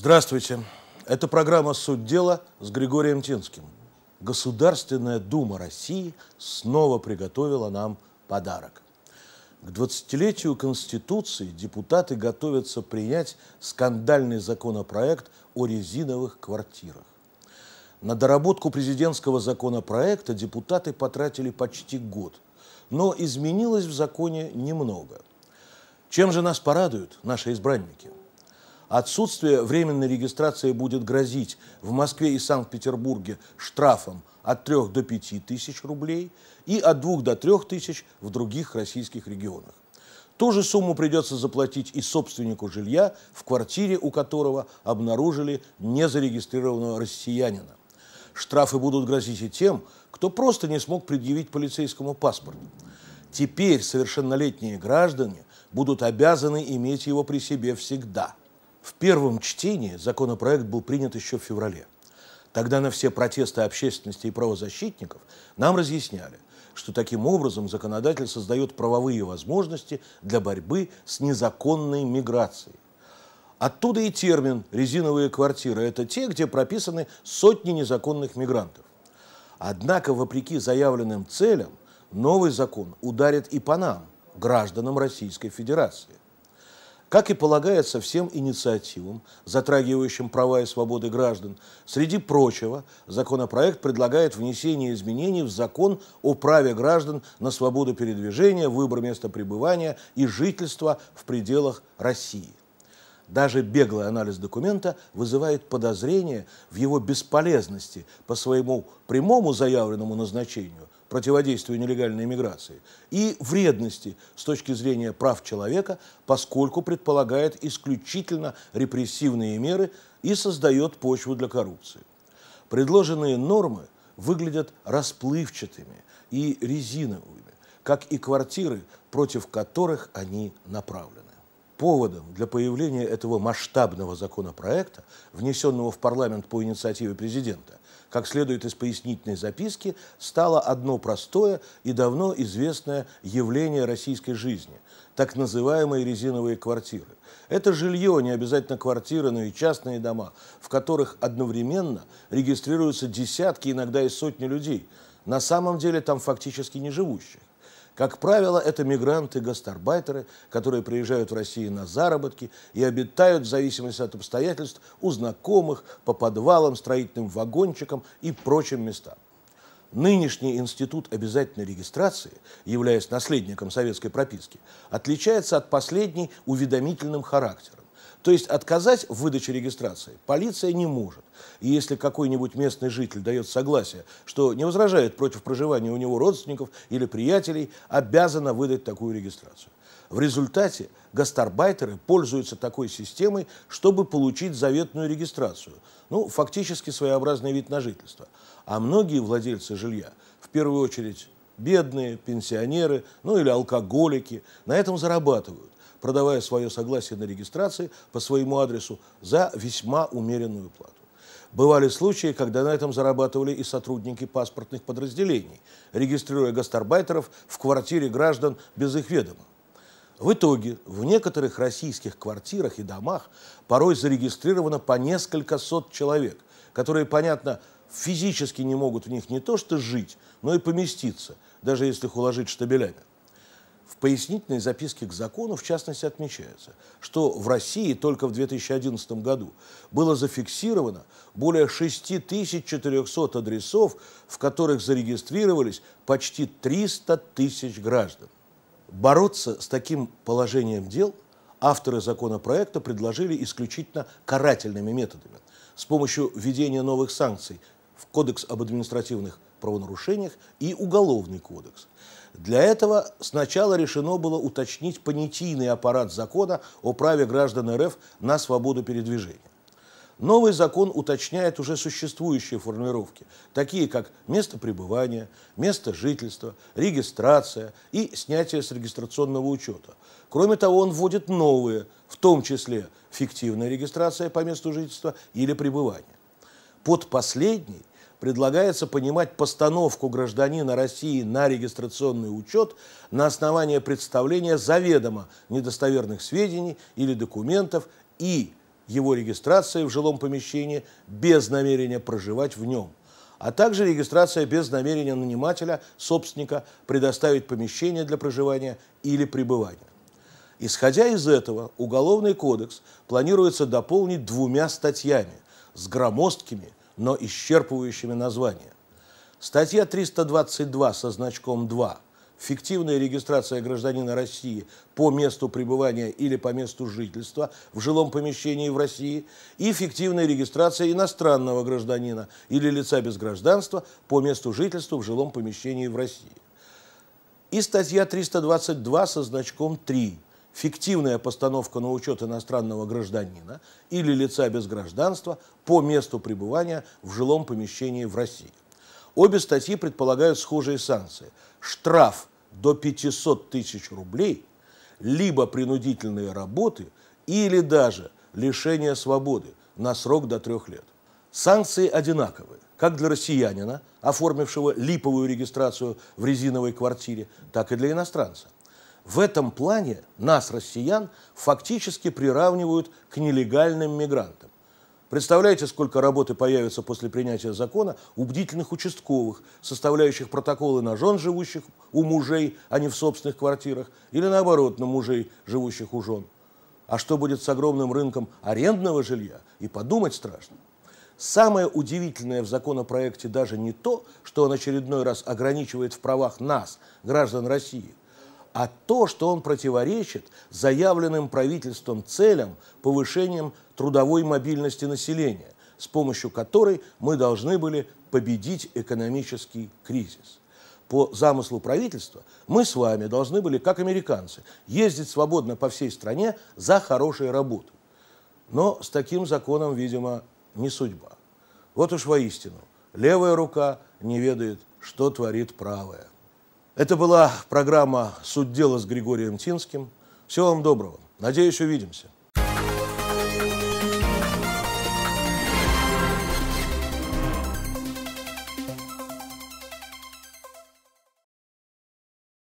Здравствуйте. Это программа «Суть дела» с Григорием Тинским. Государственная Дума России снова приготовила нам подарок. К 20-летию Конституции депутаты готовятся принять скандальный законопроект о резиновых квартирах. На доработку президентского законопроекта депутаты потратили почти год, но изменилось в законе немного. Чем же нас порадуют наши избранники – Отсутствие временной регистрации будет грозить в Москве и Санкт-Петербурге штрафом от 3 до 5 тысяч рублей и от 2 до 3 тысяч в других российских регионах. Ту же сумму придется заплатить и собственнику жилья, в квартире у которого обнаружили незарегистрированного россиянина. Штрафы будут грозить и тем, кто просто не смог предъявить полицейскому паспорт. Теперь совершеннолетние граждане будут обязаны иметь его при себе всегда – в первом чтении законопроект был принят еще в феврале. Тогда на все протесты общественности и правозащитников нам разъясняли, что таким образом законодатель создает правовые возможности для борьбы с незаконной миграцией. Оттуда и термин «резиновые квартиры» – это те, где прописаны сотни незаконных мигрантов. Однако, вопреки заявленным целям, новый закон ударит и по нам, гражданам Российской Федерации. Как и полагается всем инициативам, затрагивающим права и свободы граждан, среди прочего, законопроект предлагает внесение изменений в закон о праве граждан на свободу передвижения, выбор места пребывания и жительства в пределах России. Даже беглый анализ документа вызывает подозрение в его бесполезности по своему прямому заявленному назначению – противодействию нелегальной миграции, и вредности с точки зрения прав человека, поскольку предполагает исключительно репрессивные меры и создает почву для коррупции. Предложенные нормы выглядят расплывчатыми и резиновыми, как и квартиры, против которых они направлены. Поводом для появления этого масштабного законопроекта, внесенного в парламент по инициативе президента, как следует из пояснительной записки, стало одно простое и давно известное явление российской жизни – так называемые резиновые квартиры. Это жилье, не обязательно квартиры, но и частные дома, в которых одновременно регистрируются десятки, иногда и сотни людей, на самом деле там фактически не живущих. Как правило, это мигранты-гастарбайтеры, которые приезжают в Россию на заработки и обитают в зависимости от обстоятельств у знакомых, по подвалам, строительным вагончикам и прочим местам. Нынешний институт обязательной регистрации, являясь наследником советской прописки, отличается от последней уведомительным характером. То есть отказать в выдаче регистрации полиция не может. И если какой-нибудь местный житель дает согласие, что не возражает против проживания у него родственников или приятелей, обязана выдать такую регистрацию. В результате гастарбайтеры пользуются такой системой, чтобы получить заветную регистрацию. Ну, фактически своеобразный вид на жительство. А многие владельцы жилья, в первую очередь бедные, пенсионеры, ну или алкоголики, на этом зарабатывают продавая свое согласие на регистрации по своему адресу за весьма умеренную плату. Бывали случаи, когда на этом зарабатывали и сотрудники паспортных подразделений, регистрируя гастарбайтеров в квартире граждан без их ведома. В итоге в некоторых российских квартирах и домах порой зарегистрировано по несколько сот человек, которые, понятно, физически не могут в них не то что жить, но и поместиться, даже если их уложить штабелями. В пояснительной записке к закону, в частности, отмечается, что в России только в 2011 году было зафиксировано более 6400 адресов, в которых зарегистрировались почти 300 тысяч граждан. Бороться с таким положением дел авторы законопроекта предложили исключительно карательными методами с помощью введения новых санкций в Кодекс об административных правонарушениях и Уголовный кодекс. Для этого сначала решено было уточнить понятийный аппарат закона о праве граждан РФ на свободу передвижения. Новый закон уточняет уже существующие формулировки, такие как место пребывания, место жительства, регистрация и снятие с регистрационного учета. Кроме того, он вводит новые, в том числе фиктивная регистрация по месту жительства или пребывания. Под последний предлагается понимать постановку гражданина России на регистрационный учет на основании представления заведомо недостоверных сведений или документов и его регистрация в жилом помещении без намерения проживать в нем а также регистрация без намерения нанимателя, собственника, предоставить помещение для проживания или пребывания. Исходя из этого, Уголовный кодекс планируется дополнить двумя статьями с громоздкими но исчерпывающими названия. Статья 322 со значком 2 фиктивная регистрация гражданина России по месту пребывания или по месту жительства в жилом помещении в России и фиктивная регистрация иностранного гражданина или лица без гражданства по месту жительства в жилом помещении в России. И статья 322 со значком 3 фиктивная постановка на учет иностранного гражданина или лица без гражданства по месту пребывания в жилом помещении в России. Обе статьи предполагают схожие санкции. Штраф до 500 тысяч рублей, либо принудительные работы, или даже лишение свободы на срок до трех лет. Санкции одинаковые, как для россиянина, оформившего липовую регистрацию в резиновой квартире, так и для иностранца. В этом плане нас, россиян, фактически приравнивают к нелегальным мигрантам. Представляете, сколько работы появится после принятия закона у бдительных участковых, составляющих протоколы на жен, живущих у мужей, а не в собственных квартирах, или наоборот, на мужей, живущих у жен. А что будет с огромным рынком арендного жилья, и подумать страшно. Самое удивительное в законопроекте даже не то, что он очередной раз ограничивает в правах нас, граждан России, а то, что он противоречит заявленным правительством целям повышением трудовой мобильности населения, с помощью которой мы должны были победить экономический кризис. По замыслу правительства мы с вами должны были, как американцы, ездить свободно по всей стране за хорошие работы. Но с таким законом, видимо, не судьба. Вот уж воистину, левая рука не ведает, что творит правая. Это была программа «Суть дела» с Григорием Тинским. Всего вам доброго. Надеюсь, увидимся.